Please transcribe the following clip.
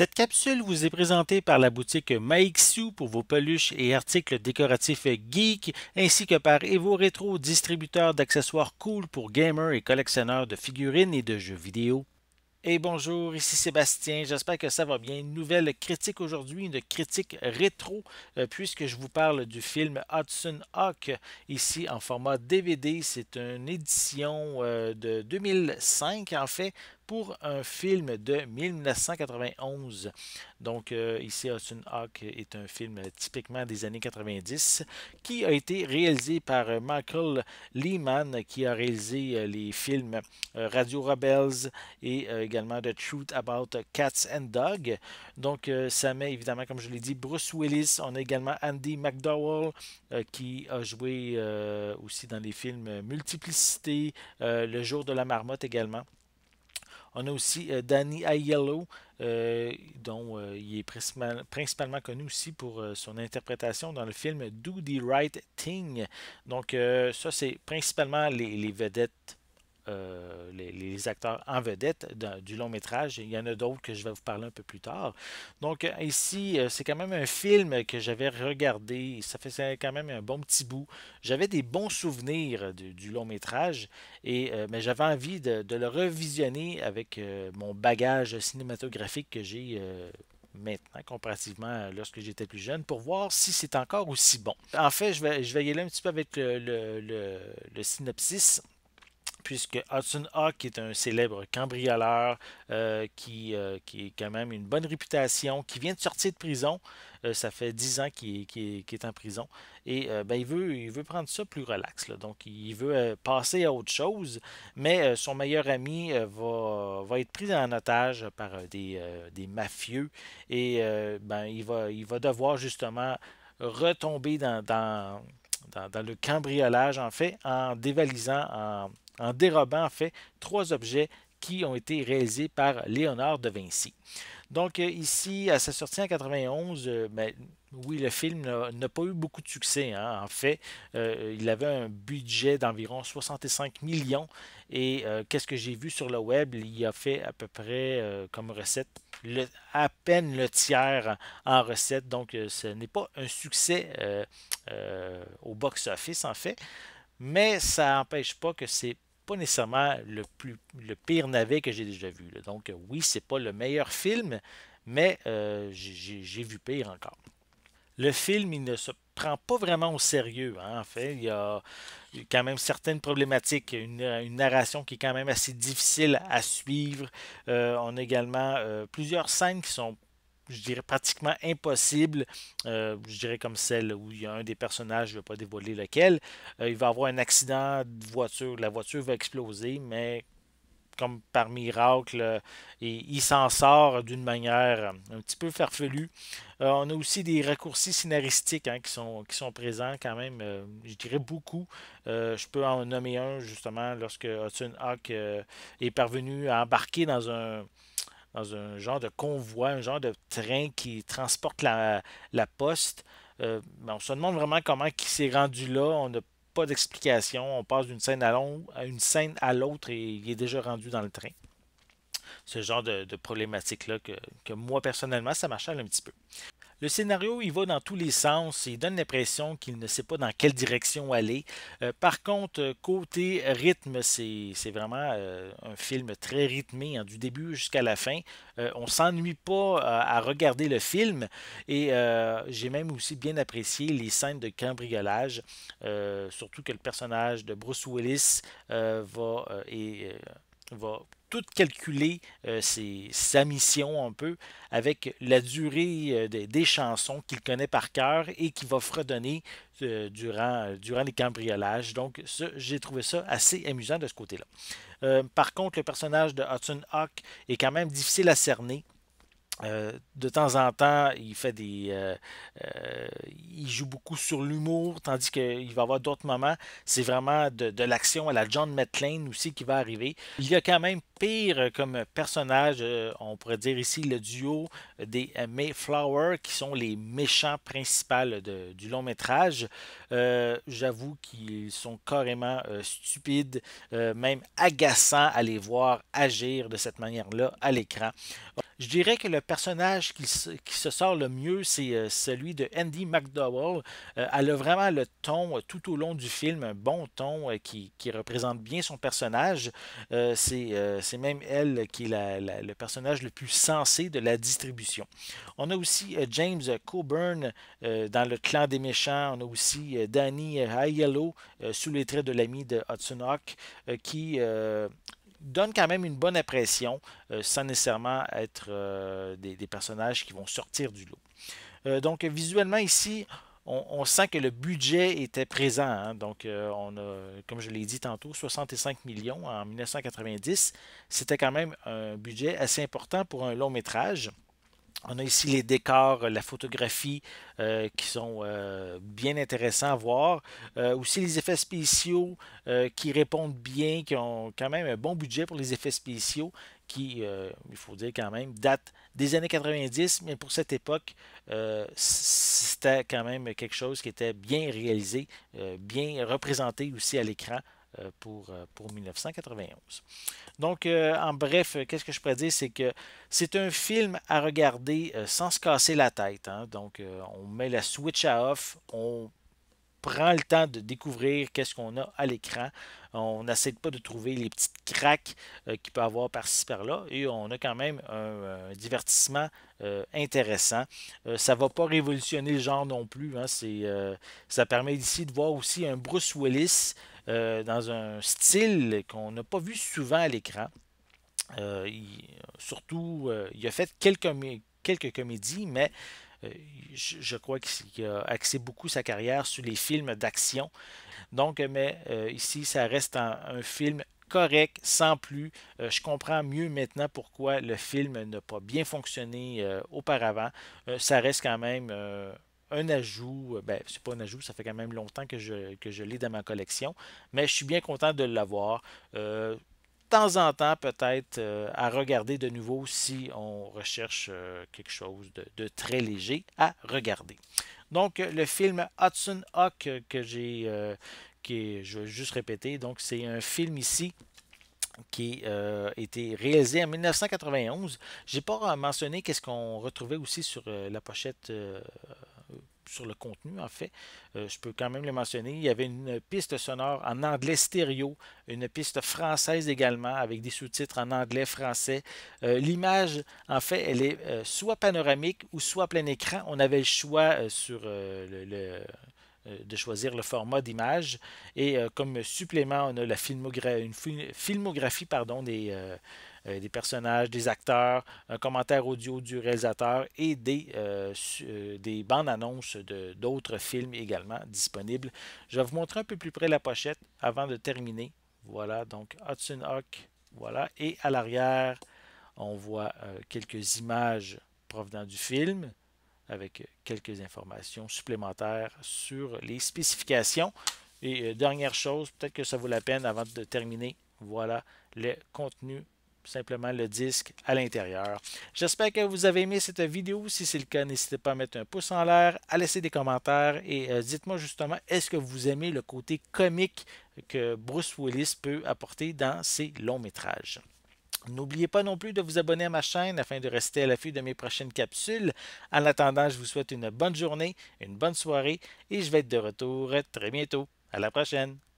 Cette capsule vous est présentée par la boutique Maixu pour vos peluches et articles décoratifs geek, ainsi que par Evo Retro, distributeur d'accessoires cool pour gamers et collectionneurs de figurines et de jeux vidéo. Et bonjour, ici Sébastien, j'espère que ça va bien. Une nouvelle critique aujourd'hui, une critique rétro, euh, puisque je vous parle du film Hudson Hawk, ici en format DVD. C'est une édition euh, de 2005 en fait, pour un film de 1991. Donc euh, ici, Hudson Hawk est un film typiquement des années 90 qui a été réalisé par euh, Michael Lehman qui a réalisé euh, les films Radio Rebels et également The Truth About Cats and Dogs. Donc ça met évidemment, comme je l'ai dit, Bruce Willis. On a également Andy McDowell qui a joué aussi dans les films Multiplicité, Le jour de la marmotte également. On a aussi euh, Danny Aiello, euh, dont euh, il est principalement, connu aussi pour son interprétation dans le film Do the Right Thing. Donc, ça, c'est principalement les vedettes euh, les, acteurs en vedette du long métrage. Il y en a d'autres que je vais vous parler un peu plus tard. Donc euh, ici, euh, c'est quand même un film que j'avais regardé. Ça faisait quand même un bon petit bout. J'avais des bons souvenirs du long métrage, et, mais j'avais envie de, le revisionner avec mon bagage cinématographique que j'ai maintenant comparativement à lorsque j'étais plus jeune pour voir si c'est encore aussi bon. En fait, je vais, y aller un petit peu avec le synopsis puisque Hudson Hawk est un célèbre cambrioleur euh, qui, a euh, qui quand même une bonne réputation, qui vient de sortir de prison. Euh, ça fait 10 ans qu'il est en prison. Et ben, il, veut, il veut prendre ça plus relax. Donc, il veut passer à autre chose. Mais son meilleur ami va, être pris en otage par des, mafieux. Et ben, il, va, il va devoir justement retomber dans, dans, dans le cambriolage, en fait, en dévalisant, en en dérobant en fait trois objets qui ont été réalisés par Léonard de Vinci. Donc euh, ici, à sa sortie en 91, euh, ben, oui, le film n'a pas eu beaucoup de succès. Hein. En fait, euh, il avait un budget d'environ 65 millions. Et qu'est-ce que j'ai vu sur le web? Il a fait à peu près comme recette à peine le tiers en recette. Donc, ce n'est pas un succès au box-office, en fait. Mais ça n'empêche pas que c'est nécessairement le, plus, le pire navet que j'ai déjà vu. Donc euh, oui, c'est pas le meilleur film, mais euh, j'ai vu pire encore. Le film, il ne se prend pas vraiment au sérieux. Hein, en fait, il y a quand même certaines problématiques, une, narration qui est quand même assez difficile à suivre. Euh, on a également plusieurs scènes qui sont je dirais, pratiquement impossible. Euh, je dirais comme celle où il y a un des personnages, je ne vais pas dévoiler lequel. Euh, il va avoir un accident de voiture, la voiture va exploser, mais comme par miracle, euh, il s'en sort d'une manière un petit peu farfelue. on a aussi des raccourcis scénaristiques hein, qui, sont, qui sont présents quand même, je dirais beaucoup. je peux en nommer un justement lorsque Hudson Hawk est parvenu à embarquer dans un dans un genre de convoi, un genre de train qui transporte la, poste. Euh, ben, on se demande vraiment comment il s'est rendu là. On n'a pas d'explication. On passe d'une scène à, à une scène à l'autre et il est déjà rendu dans le train. Ce genre de, problématique-là que, que, moi, personnellement, ça m'achale un petit peu. Le scénario, il va dans tous les sens. Il donne l'impression qu'il ne sait pas dans quelle direction aller. Euh, par contre, côté rythme, c'est vraiment euh, un film très rythmé, hein, du début jusqu'à la fin. On euh, on s'ennuie pas à, à, regarder le film. Et j'ai même aussi bien apprécié les scènes de cambriolage, surtout que le personnage de Bruce Willis va... Et, va tout calculer euh, sa mission un peu avec la durée euh, des, chansons qu'il connaît par cœur et qu'il va fredonner euh, durant, durant les cambriolages. Donc, j'ai trouvé ça assez amusant de ce côté-là. par contre, le personnage de Hudson Hawk est quand même difficile à cerner. Euh, de temps en temps, il fait des. Euh, euh, il joue beaucoup sur l'humour, tandis qu'il va avoir d'autres moments. C'est vraiment de, l'action à la John McClane aussi qui va arriver. Il y a quand même pire comme personnage, on pourrait dire ici le duo des Mayflower, qui sont les méchants principaux du long métrage. J'avoue qu'ils sont carrément stupides, même agaçants à les voir agir de cette manière-là à l'écran. Je dirais que le personnage qui, se sort le mieux, c'est euh, celui de Andy McDowell. Euh, elle a vraiment le ton euh, tout au long du film, un bon ton qui, qui représente bien son personnage. c'est même elle qui est le personnage le plus sensé de la distribution. On a aussi James Coburn dans Le Clan des méchants. On a aussi Danny Aiello sous les traits de l'ami de Hudson Hawk qui donne quand même une bonne impression euh, sans nécessairement être euh, des, personnages qui vont sortir du lot. Euh, donc visuellement ici, on, sent que le budget était présent. Hein. donc on a, comme je l'ai dit tantôt, 65 millions en 1990. C'était quand même un budget assez important pour un long métrage. On a ici les décors, la photographie euh, qui sont euh, bien intéressants à voir. Euh, aussi les effets spéciaux qui répondent bien, qui ont quand même un bon budget pour les effets spéciaux qui, il faut dire quand même, datent des années 90, mais pour cette époque, c'était quand même quelque chose qui était bien réalisé, bien représenté aussi à l'écran euh, pour, euh, pour 1991. Donc, euh, en bref, qu'est-ce que je pourrais dire, c'est que c'est un film à regarder sans se casser la tête. Hein. Donc, on met la switch à off, on prend le temps de découvrir qu'est-ce qu'on a à l'écran. On n'essaie pas de trouver les petites craques euh, qu'il peut avoir par-ci par-là et on a quand même un, euh, divertissement euh, intéressant. ça ne va pas révolutionner le genre non plus. Hein. ça permet ici de voir aussi un Bruce Willis dans un style qu'on n'a pas vu souvent à l'écran. surtout, il a fait quelques, quelques comédies, mais euh, je, crois qu'il a axé beaucoup sa carrière sur les films d'action. Donc, mais euh, ici, ça reste un, film correct, sans plus. Euh, je comprends mieux maintenant pourquoi le film n'a pas bien fonctionné auparavant. ça reste quand même un ajout. Ben, c'est pas un ajout, ça fait quand même longtemps que je, que je l'ai dans ma collection. Mais je suis bien content de l'avoir temps en temps, peut-être, euh, à regarder de nouveau si on recherche euh, quelque chose de, très léger à regarder. Donc, euh, le film Hudson Hawk que j'ai, que je vais juste répéter, donc c'est un film ici qui a été réalisé en 1991. Je n'ai pas mentionné qu'est-ce qu'on retrouvait aussi sur la pochette sur le contenu, en fait. Euh, je peux quand même le mentionner. Il y avait une piste sonore en anglais stéréo, une piste française également, avec des sous-titres en anglais, français. Euh, l'image, en fait, elle est euh, soit panoramique ou soit plein écran. On avait le choix sur le, de choisir le format d'image. Et comme supplément, on a la une filmographie pardon, des, euh, des personnages, des acteurs, un commentaire audio du réalisateur et des, euh, euh, des bandes annonces de, d'autres films également disponibles. Je vais vous montrer un peu plus près la pochette avant de terminer. Voilà, donc Hudson Hawk, voilà. Et à l'arrière, on voit quelques images provenant du film avec quelques informations supplémentaires sur les spécifications. Et dernière chose, peut-être que ça vaut la peine avant de terminer, voilà le contenu simplement le disque à l'intérieur. J'espère que vous avez aimé cette vidéo. Si c'est le cas, n'hésitez pas à mettre un pouce en l'air, à laisser des commentaires et euh, dites-moi justement, est-ce que vous aimez le côté comique que Bruce Willis peut apporter dans ses longs métrages? N'oubliez pas non plus de vous abonner à ma chaîne afin de rester à l'affût de mes prochaines capsules. En attendant, je vous souhaite une bonne journée, une bonne soirée et je vais être de retour très bientôt. À la prochaine!